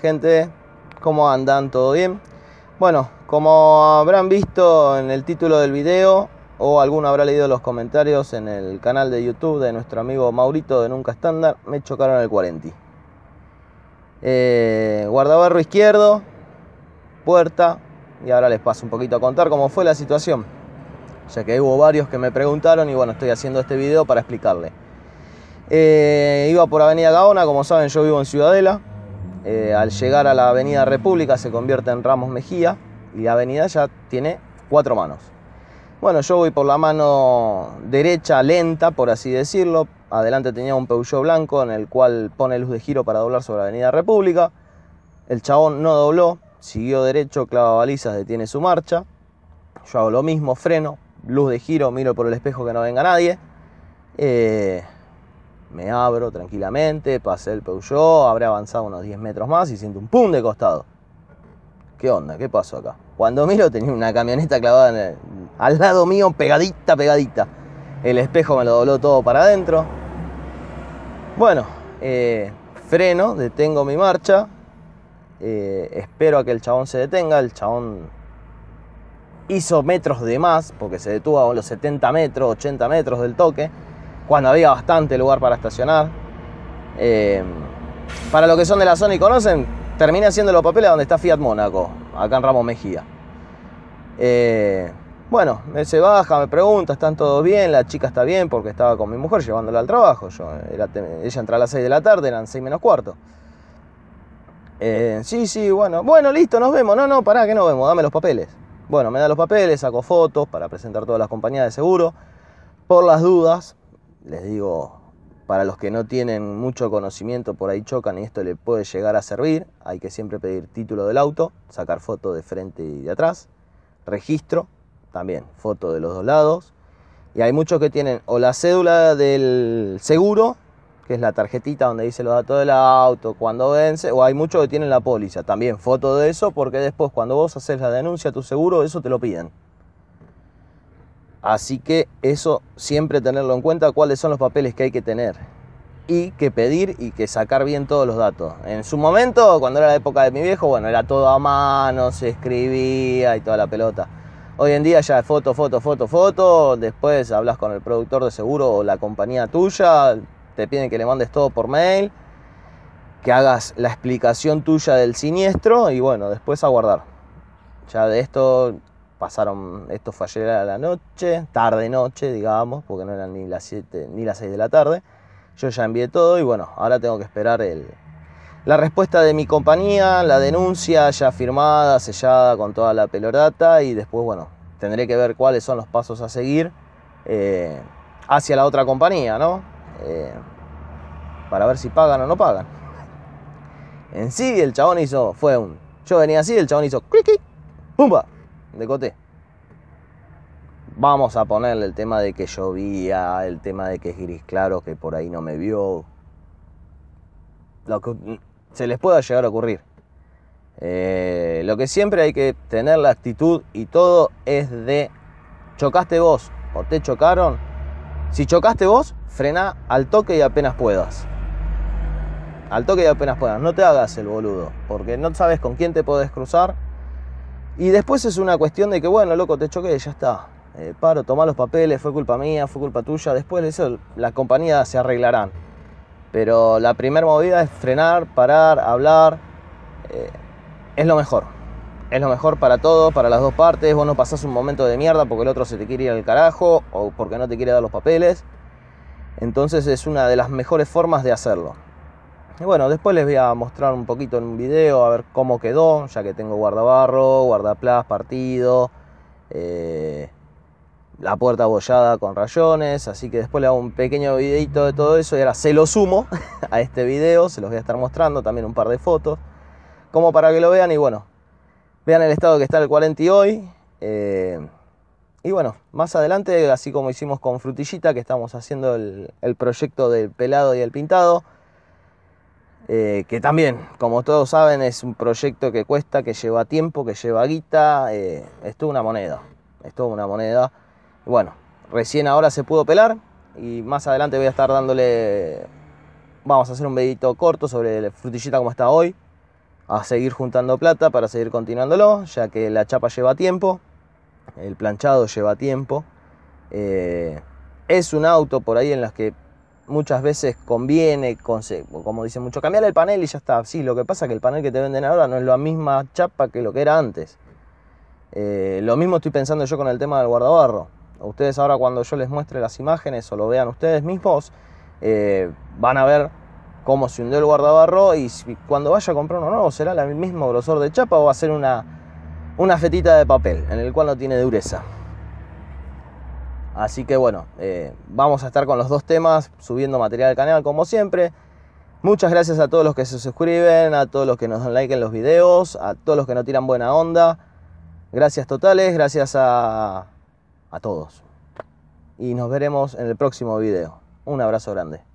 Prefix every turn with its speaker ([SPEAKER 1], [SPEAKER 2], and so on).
[SPEAKER 1] gente, ¿cómo andan? ¿Todo bien? Bueno, como habrán visto en el título del video o alguno habrá leído los comentarios en el canal de YouTube de nuestro amigo Maurito de Nunca Estándar, me chocaron el 40. Eh, guardabarro izquierdo, puerta, y ahora les paso un poquito a contar cómo fue la situación, ya que hubo varios que me preguntaron y bueno, estoy haciendo este video para explicarle. Eh, iba por Avenida Gaona, como saben yo vivo en Ciudadela, eh, al llegar a la Avenida República se convierte en Ramos Mejía y la avenida ya tiene cuatro manos. Bueno, yo voy por la mano derecha, lenta, por así decirlo. Adelante tenía un Peugeot blanco en el cual pone luz de giro para doblar sobre la Avenida República. El chabón no dobló, siguió derecho, clava balizas, detiene su marcha. Yo hago lo mismo, freno, luz de giro, miro por el espejo que no venga nadie. Eh, me abro tranquilamente, pasé el Peugeot, habré avanzado unos 10 metros más y siento un pum de costado. ¿Qué onda? ¿Qué pasó acá? Cuando miro tenía una camioneta clavada al lado mío, pegadita, pegadita. El espejo me lo dobló todo para adentro. Bueno, eh, freno, detengo mi marcha, eh, espero a que el chabón se detenga, el chabón hizo metros de más, porque se detuvo a los 70 metros, 80 metros del toque cuando había bastante lugar para estacionar. Eh, para los que son de la zona y conocen, terminé haciendo los papeles donde está Fiat Mónaco, acá en Ramos Mejía. Eh, bueno, él se baja, me pregunta, ¿están todos bien? La chica está bien porque estaba con mi mujer llevándola al trabajo. ella entra a las 6 de la tarde, eran 6 menos cuarto. Eh, sí, sí, bueno, bueno, listo, nos vemos. No, no, pará, que nos vemos, dame los papeles. Bueno, me da los papeles, saco fotos para presentar todas las compañías de seguro. Por las dudas, les digo, para los que no tienen mucho conocimiento, por ahí chocan y esto le puede llegar a servir. Hay que siempre pedir título del auto, sacar foto de frente y de atrás, registro, también foto de los dos lados. Y hay muchos que tienen o la cédula del seguro, que es la tarjetita donde dice los datos del auto, cuando vence, o hay muchos que tienen la póliza, también foto de eso, porque después cuando vos haces la denuncia a tu seguro, eso te lo piden. Así que eso siempre tenerlo en cuenta, cuáles son los papeles que hay que tener y que pedir y que sacar bien todos los datos. En su momento, cuando era la época de mi viejo, bueno, era todo a mano, se escribía y toda la pelota. Hoy en día ya es foto, foto, foto, foto, después hablas con el productor de seguro o la compañía tuya, te piden que le mandes todo por mail, que hagas la explicación tuya del siniestro y bueno, después aguardar. Ya de esto pasaron, esto fue ayer a la noche, tarde noche, digamos, porque no eran ni las 7 ni las 6 de la tarde. Yo ya envié todo y bueno, ahora tengo que esperar la respuesta de mi compañía, la denuncia ya firmada, sellada con toda la pelorata y después, bueno, tendré que ver cuáles son los pasos a seguir eh, hacia la otra compañía, ¿no? Eh, para ver si pagan o no pagan. En sí, el chabón hizo, fue un, yo venía así, el chabón hizo, clic, clic, pumba, de Coté. Vamos a ponerle el tema de que llovía, el tema de que es gris claro, que por ahí no me vio. Lo que se les pueda llegar a ocurrir. Eh, lo que siempre hay que tener la actitud y todo es de chocaste vos o te chocaron. Si chocaste vos, frena al toque y apenas puedas. Al toque y apenas puedas. No te hagas el boludo, porque no sabes con quién te podés cruzar y después es una cuestión de que, bueno, loco, te choqué, ya está. Eh, paro, toma los papeles, fue culpa mía, fue culpa tuya. Después de eso, las compañías se arreglarán. Pero la primera movida es frenar, parar, hablar. Eh, es lo mejor. Es lo mejor para todos, para las dos partes. Vos no pasás un momento de mierda porque el otro se te quiere ir al carajo o porque no te quiere dar los papeles. Entonces es una de las mejores formas de hacerlo. Y bueno, después les voy a mostrar un poquito en un video a ver cómo quedó, ya que tengo guardabarro, guardaplas, partido, eh, la puerta abollada con rayones, así que después le hago un pequeño videito de todo eso y ahora se lo sumo a este video, se los voy a estar mostrando también un par de fotos, como para que lo vean y bueno, vean el estado que está el 40 hoy. Eh, y bueno, más adelante, así como hicimos con Frutillita, que estamos haciendo el proyecto del pelado y el pintado, eh, que también, como todos saben, es un proyecto que cuesta, que lleva tiempo, que lleva guita, eh, es una moneda, es una moneda. Bueno, recién ahora se pudo pelar y más adelante voy a estar dándole, vamos a hacer un videito corto sobre la frutillita como está hoy, a seguir juntando plata para seguir continuándolo, ya que la chapa lleva tiempo, el planchado lleva tiempo. Eh, es un auto por ahí en las que muchas veces conviene, como dicen mucho, cambiar el panel y ya está. Sí, lo que pasa es que el panel que te venden ahora no es la misma chapa que lo que era antes. Eh, lo mismo estoy pensando yo con el tema del guardabarro. Ustedes ahora cuando yo les muestre las imágenes o lo vean ustedes mismos, eh, van a ver cómo se hundió el guardabarro y si, cuando vaya a comprar uno nuevo será el mismo grosor de chapa o va a ser una, una fetita de papel en el cual no tiene dureza. Así que bueno, eh, vamos a estar con los dos temas, subiendo material al canal como siempre. Muchas gracias a todos los que se suscriben, a todos los que nos dan like en los videos, a todos los que nos tiran buena onda. Gracias totales, gracias a, a todos. Y nos veremos en el próximo video. Un abrazo grande.